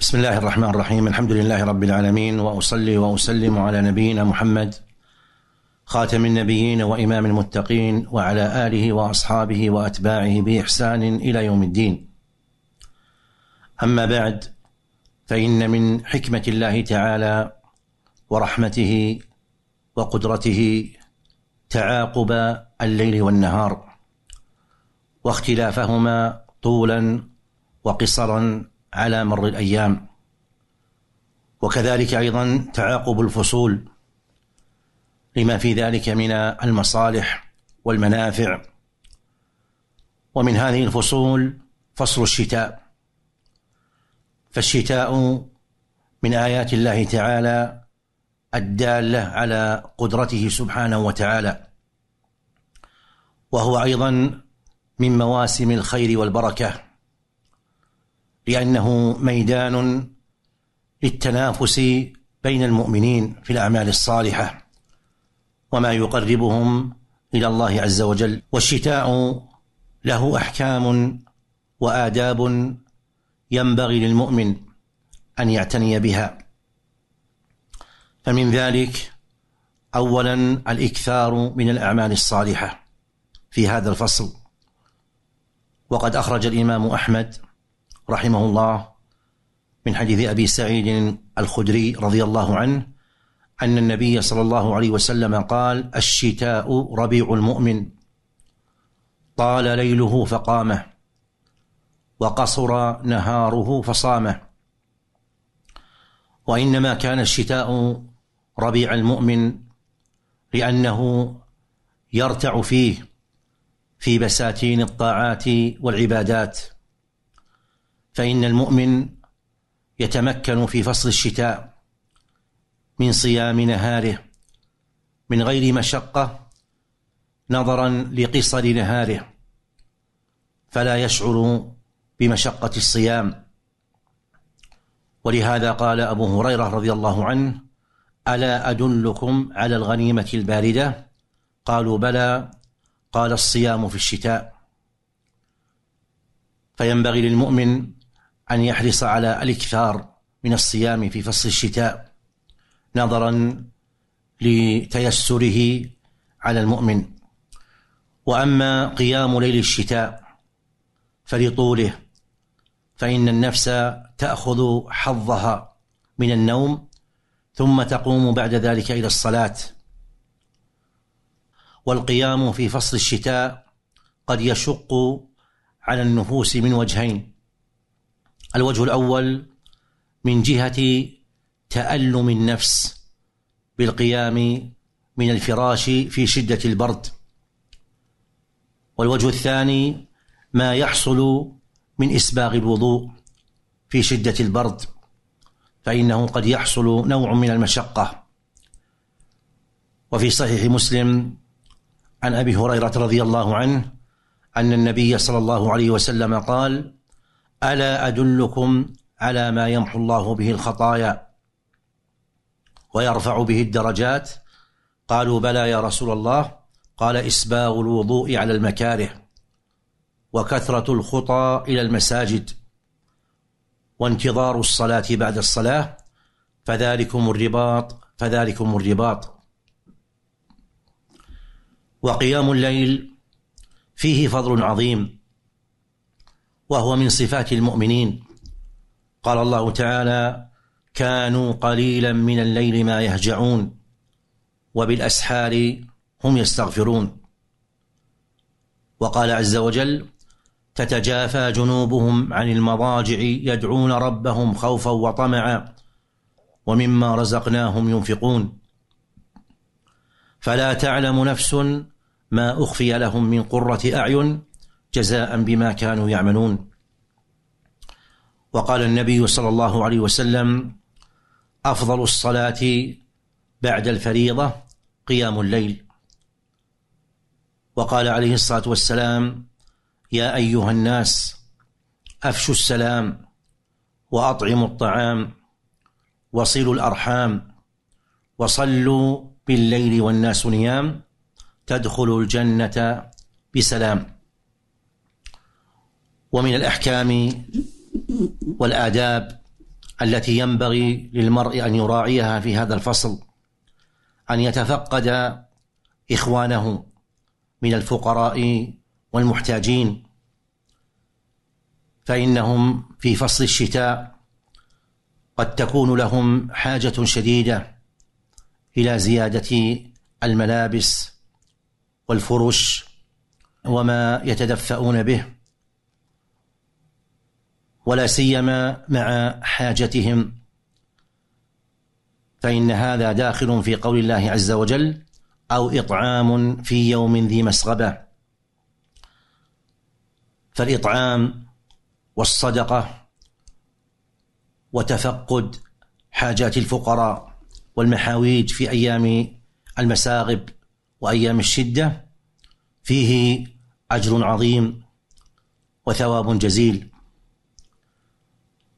بسم الله الرحمن الرحيم الحمد لله رب العالمين واصلي واسلم على نبينا محمد خاتم النبيين وامام المتقين وعلى اله واصحابه واتباعه باحسان الى يوم الدين. اما بعد فان من حكمه الله تعالى ورحمته وقدرته تعاقب الليل والنهار واختلافهما طولا وقصرا على مر الايام وكذلك ايضا تعاقب الفصول لما في ذلك من المصالح والمنافع ومن هذه الفصول فصل الشتاء فالشتاء من ايات الله تعالى الداله على قدرته سبحانه وتعالى وهو ايضا من مواسم الخير والبركه بأنه ميدان للتنافس بين المؤمنين في الأعمال الصالحة وما يقربهم إلى الله عز وجل والشتاء له أحكام وآداب ينبغي للمؤمن أن يعتني بها فمن ذلك اولا الاكثار من الاعمال الصالحه في هذا الفصل وقد اخرج الامام احمد رحمه الله من حديث ابي سعيد الخدري رضي الله عنه ان النبي صلى الله عليه وسلم قال الشتاء ربيع المؤمن طال ليله فقامه وقصر نهاره فصامه وانما كان الشتاء ربيع المؤمن لانه يرتع فيه في بساتين الطاعات والعبادات فإن المؤمن يتمكن في فصل الشتاء من صيام نهاره من غير مشقة نظرا لقصر نهاره فلا يشعر بمشقة الصيام ولهذا قال أبو هريرة رضي الله عنه ألا أدلكم على الغنيمة الباردة قالوا بلى قال الصيام في الشتاء فينبغي للمؤمن أن يحرص على الإكثار من الصيام في فصل الشتاء نظرا لتيسره على المؤمن وأما قيام ليل الشتاء فلطوله فإن النفس تأخذ حظها من النوم ثم تقوم بعد ذلك إلى الصلاة والقيام في فصل الشتاء قد يشق على النفوس من وجهين الوجه الاول من جهه تالم النفس بالقيام من الفراش في شده البرد والوجه الثاني ما يحصل من اسباغ الوضوء في شده البرد فانه قد يحصل نوع من المشقه وفي صحيح مسلم عن ابي هريره رضي الله عنه ان النبي صلى الله عليه وسلم قال الا ادلكم على ما يمحو الله به الخطايا ويرفع به الدرجات قالوا بلى يا رسول الله قال اسباغ الوضوء على المكاره وكثره الخطى الى المساجد وانتظار الصلاه بعد الصلاه فذلكم الرباط فذلكم الرباط وقيام الليل فيه فضل عظيم وهو من صفات المؤمنين قال الله تعالى كانوا قليلا من الليل ما يهجعون وبالاسحار هم يستغفرون وقال عز وجل تتجافى جنوبهم عن المضاجع يدعون ربهم خوفا وطمعا ومما رزقناهم ينفقون فلا تعلم نفس ما اخفي لهم من قره اعين جزاء بما كانوا يعملون وقال النبي صلى الله عليه وسلم افضل الصلاه بعد الفريضه قيام الليل وقال عليه الصلاه والسلام يا ايها الناس افشوا السلام واطعموا الطعام وصلوا الارحام وصلوا بالليل والناس نيام تدخلوا الجنه بسلام ومن الاحكام والاداب التي ينبغي للمرء ان يراعيها في هذا الفصل ان يتفقد اخوانه من الفقراء والمحتاجين فانهم في فصل الشتاء قد تكون لهم حاجه شديده الى زياده الملابس والفرش وما يتدفؤون به ولا سيما مع حاجتهم فإن هذا داخل في قول الله عز وجل أو إطعام في يوم ذي مسغبة فالإطعام والصدقة وتفقد حاجات الفقراء والمحاويج في أيام المساغب وأيام الشدة فيه أجر عظيم وثواب جزيل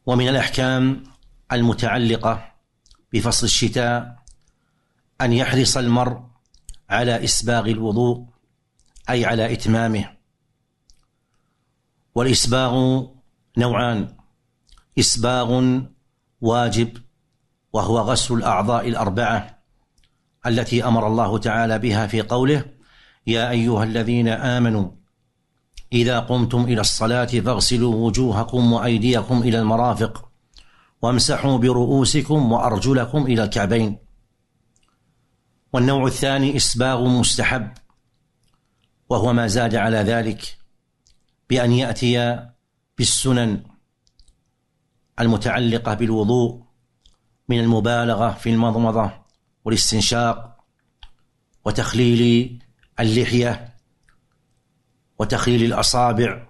ومن الأحكام المتعلقة بفصل الشتاء أن يحرص المرء على إسباغ الوضوء أي على إتمامه والإسباغ نوعان إسباغ واجب وهو غسل الأعضاء الأربعة التي أمر الله تعالى بها في قوله يا أيها الذين آمنوا إذا قمتم إلى الصلاة فاغسلوا وجوهكم وأيديكم إلى المرافق وامسحوا برؤوسكم وأرجلكم إلى الكعبين والنوع الثاني إسباغ مستحب وهو ما زاد على ذلك بأن يأتي بالسنن المتعلقة بالوضوء من المبالغة في المضمضة والاستنشاق وتخليل اللحية وتخليل الأصابع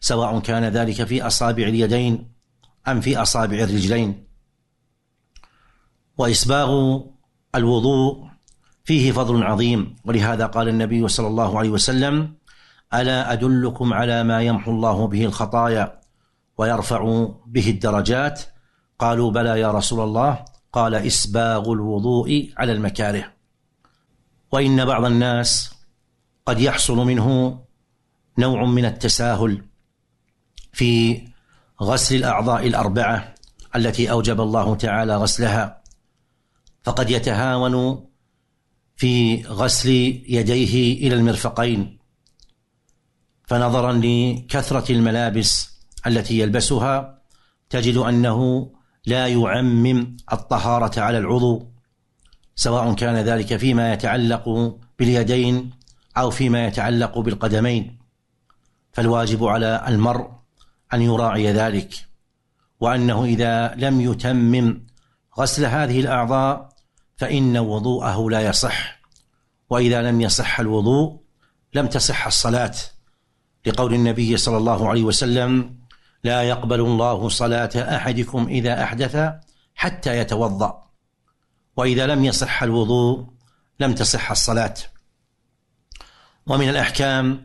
سواء كان ذلك في أصابع اليدين أم في أصابع الرجلين وإسباغ الوضوء فيه فضل عظيم ولهذا قال النبي صلى الله عليه وسلم ألا أدلكم على ما يمحو الله به الخطايا ويرفع به الدرجات قالوا بلى يا رسول الله قال إسباغ الوضوء على المكاره وإن بعض الناس قد يحصل منه نوع من التساهل في غسل الاعضاء الاربعه التي اوجب الله تعالى غسلها فقد يتهاون في غسل يديه الى المرفقين فنظرا لكثره الملابس التي يلبسها تجد انه لا يعمم الطهاره على العضو سواء كان ذلك فيما يتعلق باليدين او فيما يتعلق بالقدمين فالواجب على المرء أن يراعي ذلك وأنه إذا لم يتمم غسل هذه الأعضاء فإن وضوءه لا يصح وإذا لم يصح الوضوء لم تصح الصلاة لقول النبي صلى الله عليه وسلم لا يقبل الله صلاة أحدكم إذا أحدث حتى يتوضأ وإذا لم يصح الوضوء لم تصح الصلاة ومن الأحكام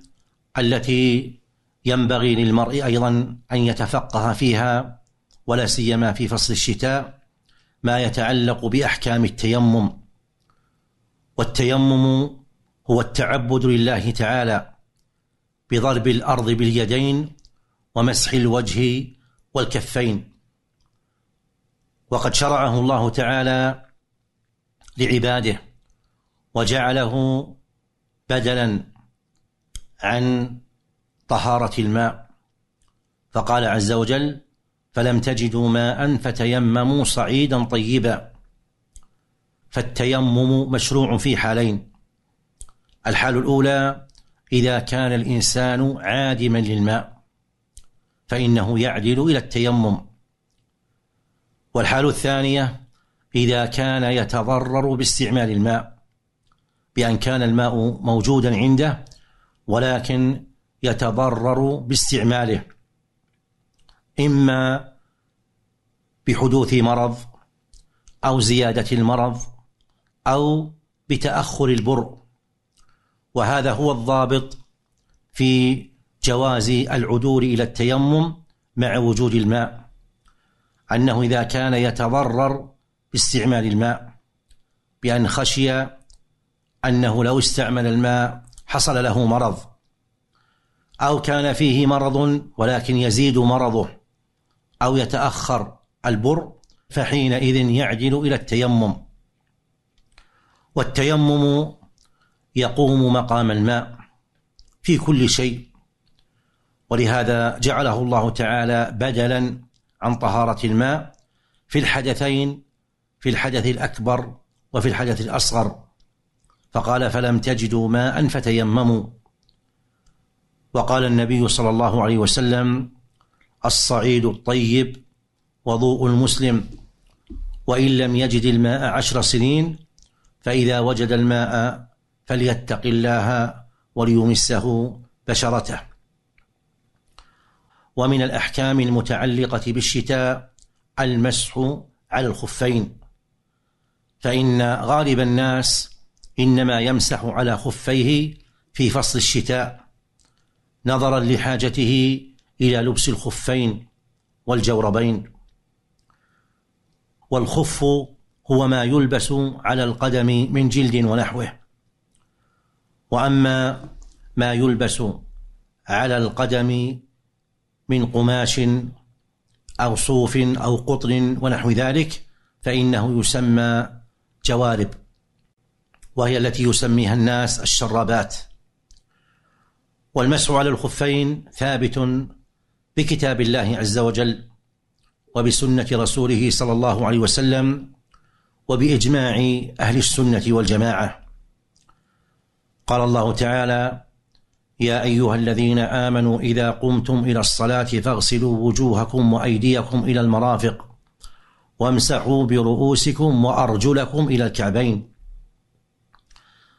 التي ينبغي للمرء ايضا ان يتفقه فيها ولا سيما في فصل الشتاء ما يتعلق باحكام التيمم والتيمم هو التعبد لله تعالى بضرب الارض باليدين ومسح الوجه والكفين وقد شرعه الله تعالى لعباده وجعله بدلا عن طهارة الماء فقال عز وجل فلم تجدوا ماء فتيمموا صعيدا طيبا فالتيمم مشروع في حالين الحال الأولى إذا كان الإنسان عادما للماء فإنه يعدل إلى التيمم والحال الثانية إذا كان يتضرر باستعمال الماء بأن كان الماء موجودا عنده ولكن يتضرر باستعماله إما بحدوث مرض أو زيادة المرض أو بتأخر البرء وهذا هو الضابط في جواز العدول إلى التيمم مع وجود الماء أنه إذا كان يتضرر باستعمال الماء بأن خشي أنه لو استعمل الماء حصل له مرض أو كان فيه مرض ولكن يزيد مرضه أو يتأخر البر فحينئذ يعجل إلى التيمم والتيمم يقوم مقام الماء في كل شيء ولهذا جعله الله تعالى بدلا عن طهارة الماء في الحدثين في الحدث الأكبر وفي الحدث الأصغر فقال فلم تجدوا ماء فتيمموا وقال النبي صلى الله عليه وسلم الصعيد الطيب وضوء المسلم وان لم يجد الماء عشر سنين فاذا وجد الماء فليتق الله وليمسه بشرته ومن الاحكام المتعلقه بالشتاء المسح على الخفين فان غالب الناس انما يمسح على خفيه في فصل الشتاء نظرا لحاجته الى لبس الخفين والجوربين والخف هو ما يلبس على القدم من جلد ونحوه واما ما يلبس على القدم من قماش او صوف او قطن ونحو ذلك فانه يسمى جوارب وهي التي يسميها الناس الشرابات والمسح على الخفين ثابت بكتاب الله عز وجل وبسنه رسوله صلى الله عليه وسلم وباجماع اهل السنه والجماعه قال الله تعالى يا ايها الذين امنوا اذا قمتم الى الصلاه فاغسلوا وجوهكم وايديكم الى المرافق وامسحوا برؤوسكم وارجلكم الى الكعبين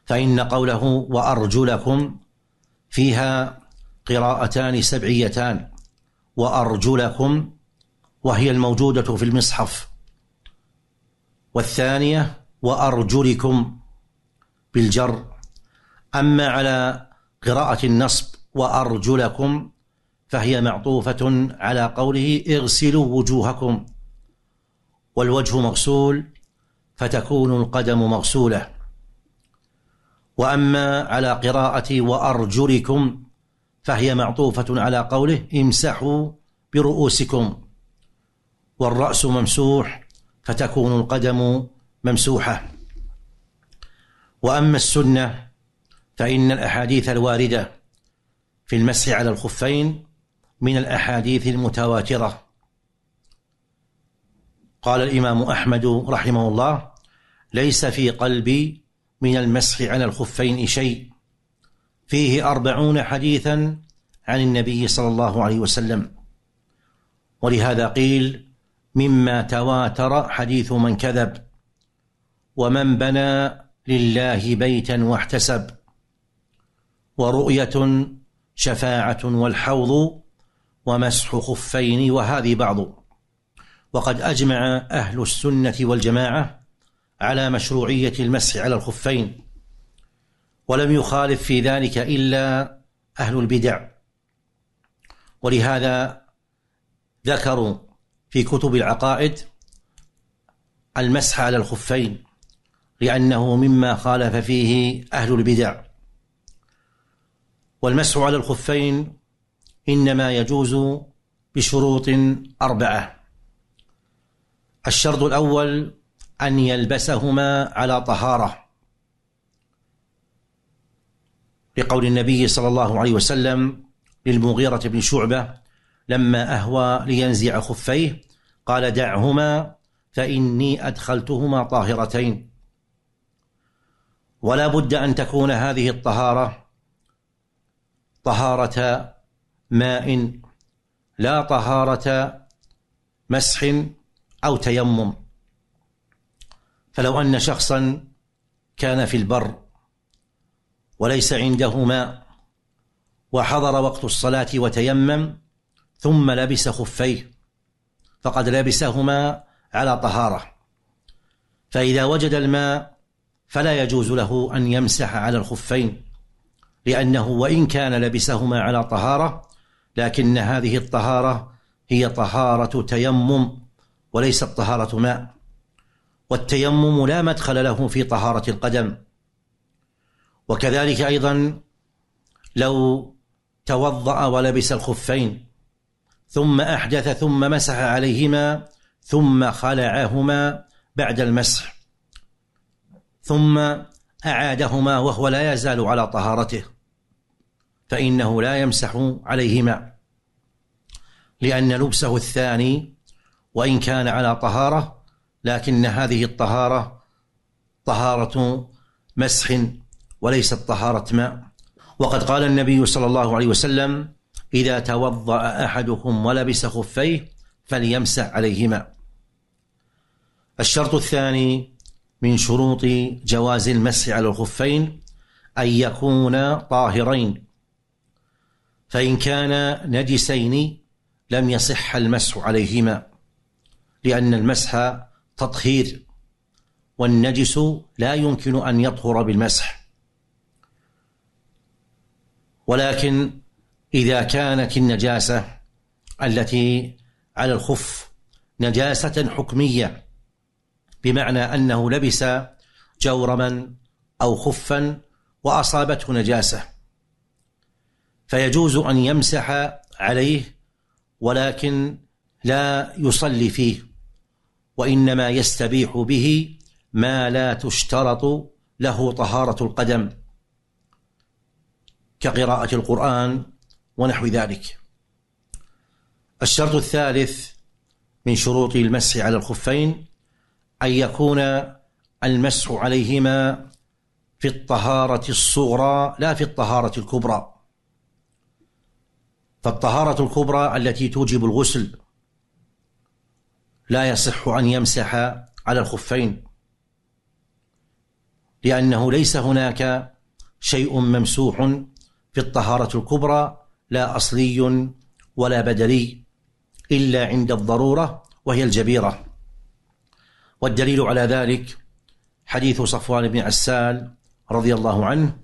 فان قوله وارجلكم فيها قراءتان سبعيتان وأرجلكم وهي الموجودة في المصحف والثانية وأرجلكم بالجر أما على قراءة النصب وأرجلكم فهي معطوفة على قوله اغسلوا وجوهكم والوجه مغسول فتكون القدم مغسوله وأما على قراءة وأرجلكم فهي معطوفة على قوله امسحوا برؤوسكم والرأس ممسوح فتكون القدم ممسوحة وأما السنة فإن الأحاديث الواردة في المسح على الخفين من الأحاديث المتواترة قال الإمام أحمد رحمه الله ليس في قلبي من المسح على الخفين شيء فيه أربعون حديثا عن النبي صلى الله عليه وسلم ولهذا قيل مما تواتر حديث من كذب ومن بنى لله بيتا واحتسب ورؤية شفاعة والحوض ومسح خفين وهذه بعض وقد أجمع أهل السنة والجماعة على مشروعية المسح على الخفين ولم يخالف في ذلك إلا أهل البدع ولهذا ذكروا في كتب العقائد المسح على الخفين لأنه مما خالف فيه أهل البدع والمسح على الخفين إنما يجوز بشروط أربعة الشرط الأول أن يلبسهما على طهارة لقول النبي صلى الله عليه وسلم للمغيرة بن شعبة لما أهوى لينزع خفيه قال دعهما فإني أدخلتهما طاهرتين ولا بد أن تكون هذه الطهارة طهارة ماء لا طهارة مسح أو تيمم فلو أن شخصا كان في البر وليس عنده ماء وحضر وقت الصلاة وتيمم ثم لبس خفيه فقد لبسهما على طهارة فإذا وجد الماء فلا يجوز له أن يمسح على الخفين لأنه وإن كان لبسهما على طهارة لكن هذه الطهارة هي طهارة تيمم وليست طهارة ماء والتيمم لا مدخل له في طهارة القدم وكذلك أيضا لو توضأ ولبس الخفين ثم أحدث ثم مسح عليهما ثم خلعهما بعد المسح ثم أعادهما وهو لا يزال على طهارته فإنه لا يمسح عليهما لأن لبسه الثاني وإن كان على طهارة لكن هذه الطهارة طهارة مسح وليست طهارة ماء وقد قال النبي صلى الله عليه وسلم إذا توضأ أحدكم ولبس خفيه فليمسح عليهما الشرط الثاني من شروط جواز المسح على الخفين أن يكونا طاهرين فإن كانا نجسين لم يصح المسح عليهما لأن المسح تطهير والنجس لا يمكن ان يطهر بالمسح ولكن اذا كانت النجاسه التي على الخف نجاسه حكميه بمعنى انه لبس جورما او خفا واصابته نجاسه فيجوز ان يمسح عليه ولكن لا يصلي فيه وإنما يستبيح به ما لا تشترط له طهارة القدم كقراءة القرآن ونحو ذلك الشرط الثالث من شروط المسح على الخفين أن يكون المسح عليهما في الطهارة الصغرى لا في الطهارة الكبرى فالطهارة الكبرى التي توجب الغسل لا يصح أن يمسح على الخفين لأنه ليس هناك شيء ممسوح في الطهارة الكبرى لا أصلي ولا بدلي إلا عند الضرورة وهي الجبيرة والدليل على ذلك حديث صفوان بن عسال رضي الله عنه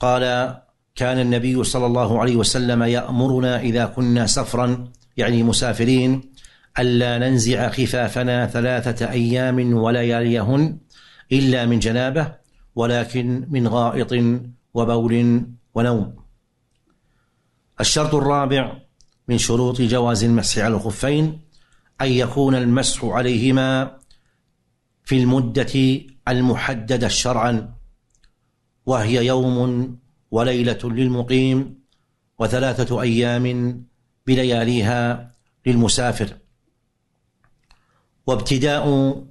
قال كان النبي صلى الله عليه وسلم يأمرنا إذا كنا سفرا يعني مسافرين ألا ننزع خفافنا ثلاثة أيام ولياليهن إلا من جنابة ولكن من غائط وبول ونوم. الشرط الرابع من شروط جواز المسح على الخفين أن يكون المسح عليهما في المدة المحددة شرعا وهي يوم وليلة للمقيم وثلاثة أيام بلياليها للمسافر وابتداء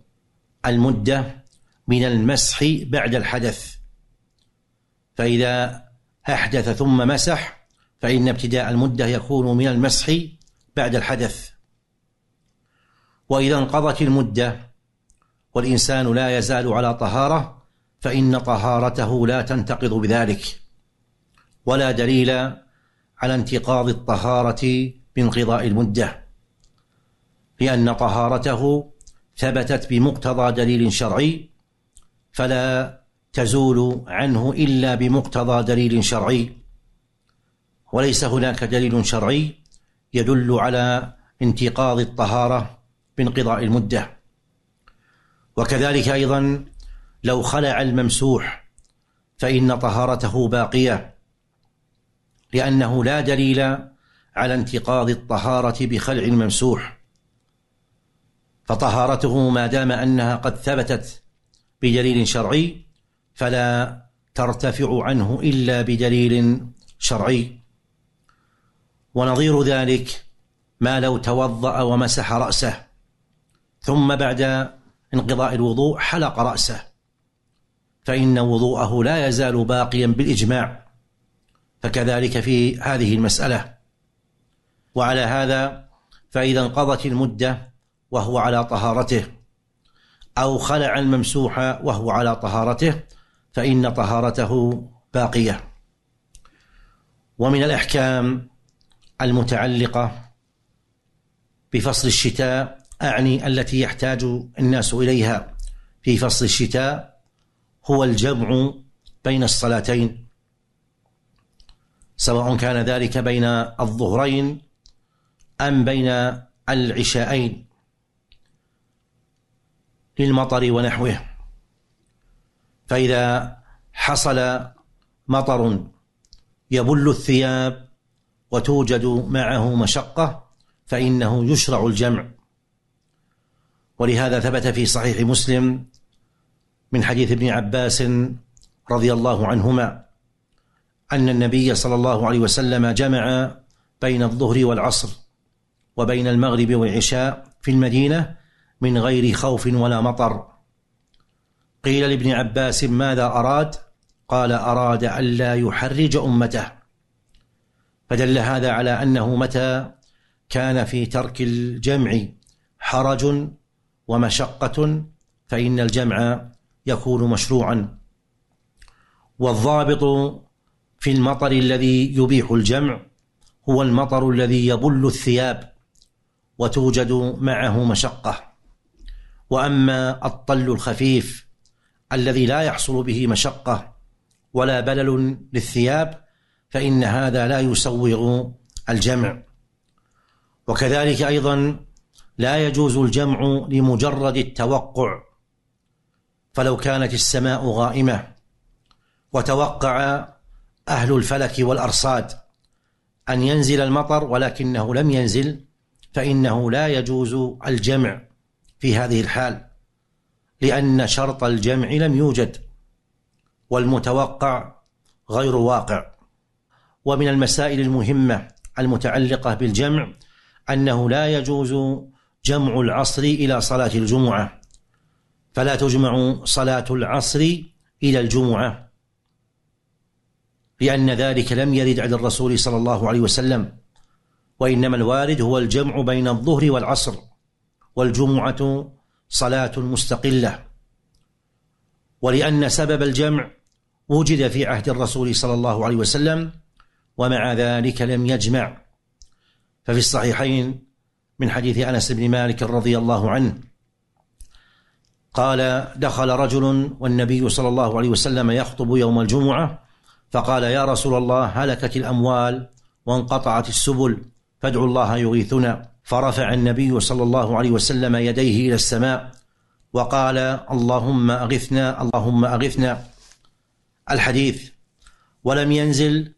المدة من المسح بعد الحدث فإذا أحدث ثم مسح فإن ابتداء المدة يكون من المسح بعد الحدث وإذا انقضت المدة والإنسان لا يزال على طهارة فإن طهارته لا تنتقض بذلك ولا دليل على انتقاض الطهارة بانقضاء المدة لأن طهارته ثبتت بمقتضى دليل شرعي فلا تزول عنه إلا بمقتضى دليل شرعي وليس هناك دليل شرعي يدل على انتقاض الطهارة بانقضاء المدة وكذلك أيضا لو خلع الممسوح فإن طهارته باقية لأنه لا دليل على انتقاض الطهارة بخلع الممسوح فطهارته ما دام انها قد ثبتت بدليل شرعي فلا ترتفع عنه الا بدليل شرعي ونظير ذلك ما لو توضا ومسح راسه ثم بعد انقضاء الوضوء حلق راسه فان وضوءه لا يزال باقيا بالاجماع فكذلك في هذه المساله وعلى هذا فاذا انقضت المده وهو على طهارته أو خلع الممسوح وهو على طهارته فإن طهارته باقية ومن الأحكام المتعلقة بفصل الشتاء أعني التي يحتاج الناس إليها في فصل الشتاء هو الجمع بين الصلاتين سواء كان ذلك بين الظهرين أم بين العشاءين للمطر ونحوه فإذا حصل مطر يبل الثياب وتوجد معه مشقة فإنه يشرع الجمع ولهذا ثبت في صحيح مسلم من حديث ابن عباس رضي الله عنهما أن النبي صلى الله عليه وسلم جمع بين الظهر والعصر وبين المغرب والعشاء في المدينة من غير خوف ولا مطر قيل لابن عباس ماذا اراد قال اراد الا يحرج امته فدل هذا على انه متى كان في ترك الجمع حرج ومشقه فان الجمع يكون مشروعا والضابط في المطر الذي يبيح الجمع هو المطر الذي يبل الثياب وتوجد معه مشقه واما الطل الخفيف الذي لا يحصل به مشقه ولا بلل للثياب فان هذا لا يسوغ الجمع وكذلك ايضا لا يجوز الجمع لمجرد التوقع فلو كانت السماء غائمه وتوقع اهل الفلك والارصاد ان ينزل المطر ولكنه لم ينزل فانه لا يجوز الجمع في هذه الحال لأن شرط الجمع لم يوجد والمتوقع غير واقع ومن المسائل المهمة المتعلقة بالجمع أنه لا يجوز جمع العصر إلى صلاة الجمعة فلا تجمع صلاة العصر إلى الجمعة لأن ذلك لم يرد عن الرسول صلى الله عليه وسلم وإنما الوارد هو الجمع بين الظهر والعصر والجمعة صلاة مستقلة ولأن سبب الجمع وجد في عهد الرسول صلى الله عليه وسلم ومع ذلك لم يجمع ففي الصحيحين من حديث أنس بن مالك رضي الله عنه قال دخل رجل والنبي صلى الله عليه وسلم يخطب يوم الجمعة فقال يا رسول الله هلكت الأموال وانقطعت السبل فادعوا الله يغيثنا فرفع النبي صلى الله عليه وسلم يديه الى السماء وقال اللهم اغثنا اللهم اغثنا الحديث ولم ينزل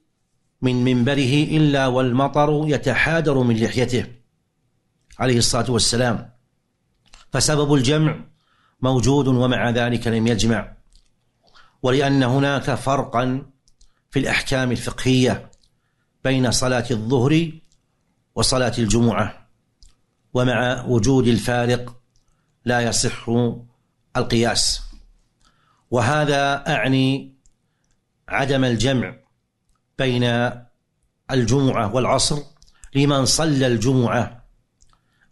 من منبره الا والمطر يتحادر من لحيته عليه الصلاه والسلام فسبب الجمع موجود ومع ذلك لم يجمع ولان هناك فرقا في الاحكام الفقهيه بين صلاه الظهر وصلاه الجمعه ومع وجود الفارق لا يصح القياس وهذا اعني عدم الجمع بين الجمعه والعصر لمن صلى الجمعه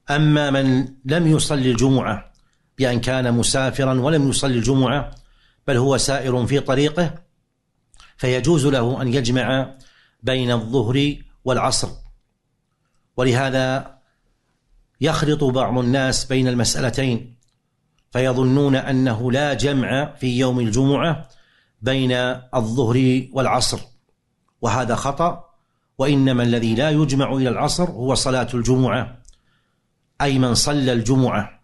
اما من لم يصلي الجمعه بان كان مسافرا ولم يصلي الجمعه بل هو سائر في طريقه فيجوز له ان يجمع بين الظهر والعصر ولهذا يخلط بعض الناس بين المسألتين فيظنون أنه لا جمع في يوم الجمعة بين الظهر والعصر وهذا خطأ وإنما الذي لا يجمع إلى العصر هو صلاة الجمعة أي من صلى الجمعة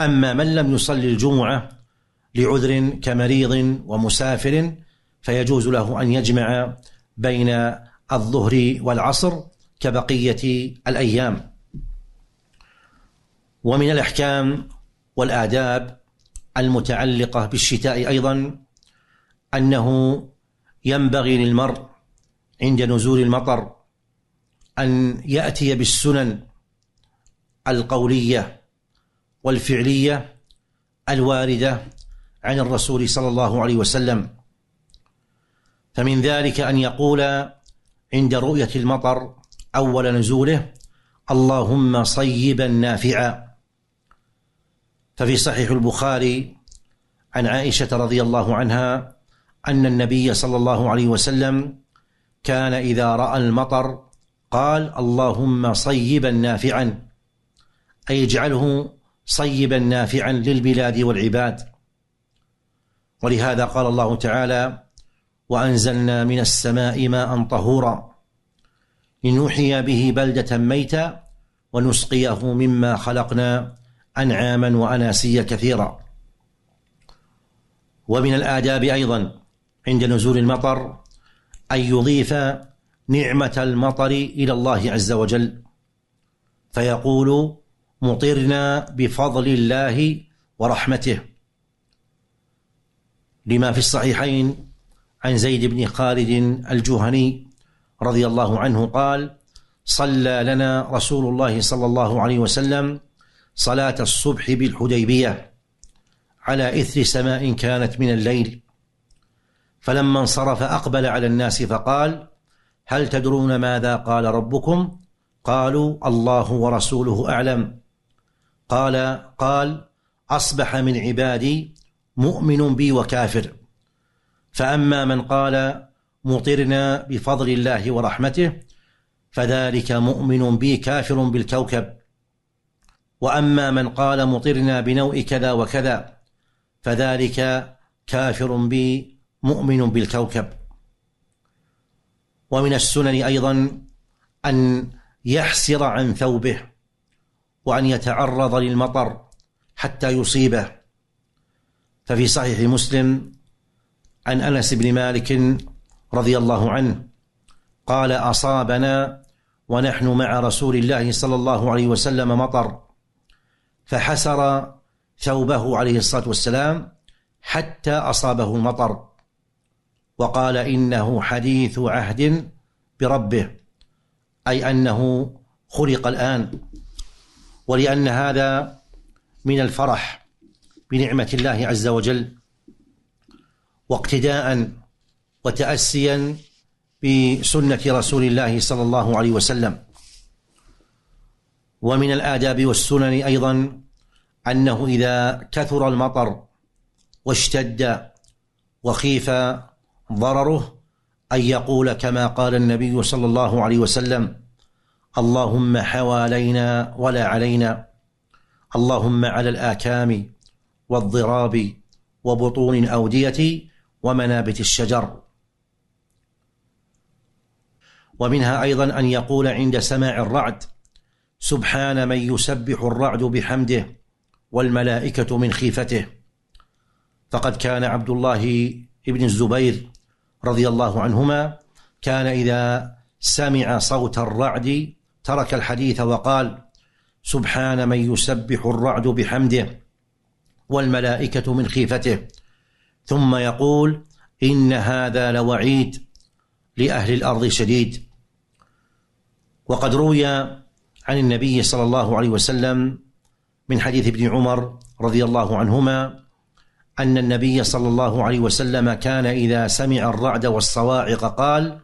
أما من لم يصلي الجمعة لعذر كمريض ومسافر فيجوز له أن يجمع بين الظهر والعصر كبقية الأيام ومن الاحكام والاداب المتعلقه بالشتاء ايضا انه ينبغي للمرء عند نزول المطر ان ياتي بالسنن القوليه والفعليه الوارده عن الرسول صلى الله عليه وسلم فمن ذلك ان يقول عند رؤيه المطر اول نزوله اللهم صيبا نافعا ففي صحيح البخاري عن عائشه رضي الله عنها ان النبي صلى الله عليه وسلم كان اذا راى المطر قال اللهم صيبا نافعا اي اجعله صيبا نافعا للبلاد والعباد ولهذا قال الله تعالى وانزلنا من السماء ماء طهورا لنوحي به بلده ميتا ونسقيه مما خلقنا أنعاما وأناسيا كثيرا ومن الآداب أيضا عند نزول المطر أن يضيف نعمة المطر إلى الله عز وجل فيقول مطرنا بفضل الله ورحمته لما في الصحيحين عن زيد بن خالد الجهني رضي الله عنه قال صلى لنا رسول الله صلى الله عليه وسلم صلاة الصبح بالحديبية على إثر سماء كانت من الليل فلما انصرف أقبل على الناس فقال هل تدرون ماذا قال ربكم قالوا الله ورسوله أعلم قال قال أصبح من عبادي مؤمن بي وكافر فأما من قال مطرنا بفضل الله ورحمته فذلك مؤمن بي كافر بالكوكب واما من قال مطرنا بنوء كذا وكذا فذلك كافر بي مؤمن بالكوكب ومن السنن ايضا ان يحسر عن ثوبه وان يتعرض للمطر حتى يصيبه ففي صحيح مسلم عن انس بن مالك رضي الله عنه قال اصابنا ونحن مع رسول الله صلى الله عليه وسلم مطر فحسر ثوبه عليه الصلاه والسلام حتى اصابه المطر وقال انه حديث عهد بربه اي انه خلق الان ولان هذا من الفرح بنعمه الله عز وجل واقتداء وتاسيا بسنه رسول الله صلى الله عليه وسلم ومن الآداب والسنن أيضا أنه إذا كثر المطر واشتد وخيف ضرره أن يقول كما قال النبي صلى الله عليه وسلم اللهم حوالينا ولا علينا اللهم على الآكام والضراب وبطون الأودية ومنابت الشجر ومنها أيضا أن يقول عند سماع الرعد سبحان من يسبح الرعد بحمده والملائكه من خيفته فقد كان عبد الله بن الزبير رضي الله عنهما كان اذا سمع صوت الرعد ترك الحديث وقال سبحان من يسبح الرعد بحمده والملائكه من خيفته ثم يقول ان هذا لوعيد لاهل الارض شديد وقد روي عن النبي صلى الله عليه وسلم من حديث ابن عمر رضي الله عنهما أن النبي صلى الله عليه وسلم كان إذا سمع الرعد والصواعق قال: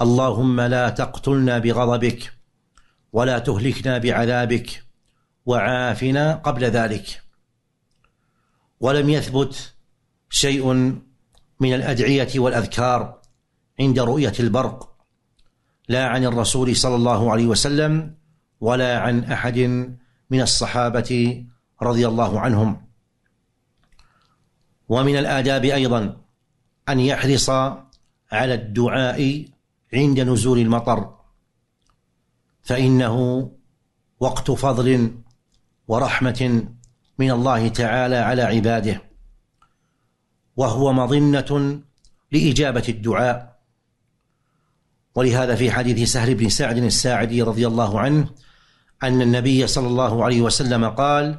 اللهم لا تقتلنا بغضبك ولا تهلكنا بعذابك وعافنا قبل ذلك. ولم يثبت شيء من الأدعية والأذكار عند رؤية البرق لا عن الرسول صلى الله عليه وسلم ولا عن احد من الصحابه رضي الله عنهم ومن الاداب ايضا ان يحرص على الدعاء عند نزول المطر فانه وقت فضل ورحمه من الله تعالى على عباده وهو مظنه لاجابه الدعاء ولهذا في حديث سهل بن سعد الساعدي رضي الله عنه أن النبي صلى الله عليه وسلم قال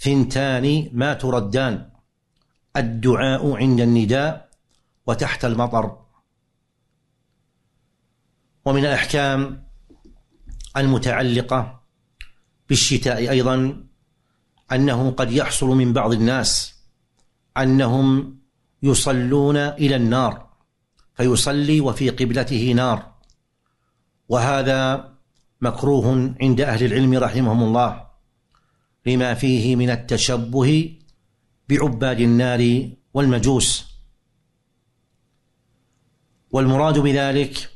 ثنتان ما تردان الدعاء عند النداء وتحت المطر ومن الأحكام المتعلقة بالشتاء أيضا أنه قد يحصل من بعض الناس أنهم يصلون إلى النار فيصلي وفي قبلته نار وهذا مكروه عند أهل العلم رحمهم الله لما فيه من التشبه بعباد النار والمجوس والمراد بذلك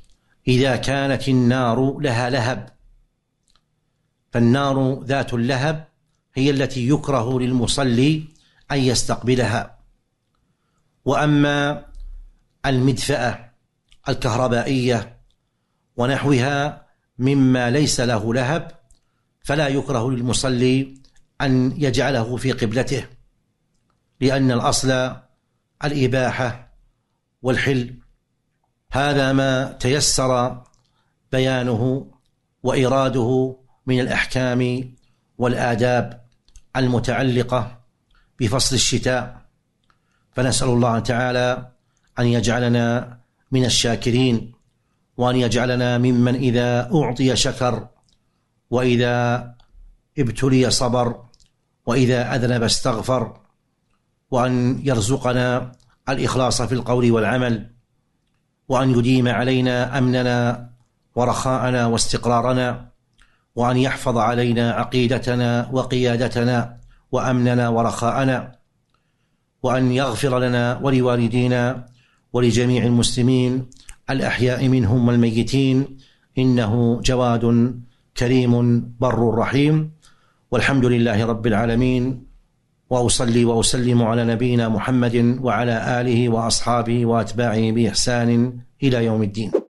إذا كانت النار لها لهب فالنار ذات اللهب هي التي يكره للمصلي أن يستقبلها وأما المدفأة الكهربائية ونحوها مما ليس له لهب فلا يكره للمصلي أن يجعله في قبلته لأن الأصل الإباحة والحل هذا ما تيسر بيانه وإراده من الأحكام والآداب المتعلقة بفصل الشتاء فنسأل الله تعالى أن يجعلنا من الشاكرين وأن يجعلنا ممن إذا أعطي شكر وإذا ابتلي صبر وإذا أذنب استغفر وأن يرزقنا الإخلاص في القول والعمل وأن يديم علينا أمننا ورخاءنا واستقرارنا وأن يحفظ علينا عقيدتنا وقيادتنا وأمننا ورخاءنا وأن يغفر لنا ولوالدينا ولجميع المسلمين الأحياء منهم والميتين إنه جواد كريم بر رحيم والحمد لله رب العالمين واصلي واسلم على نبينا محمد وعلى اله واصحابه واتباعه باحسان الى يوم الدين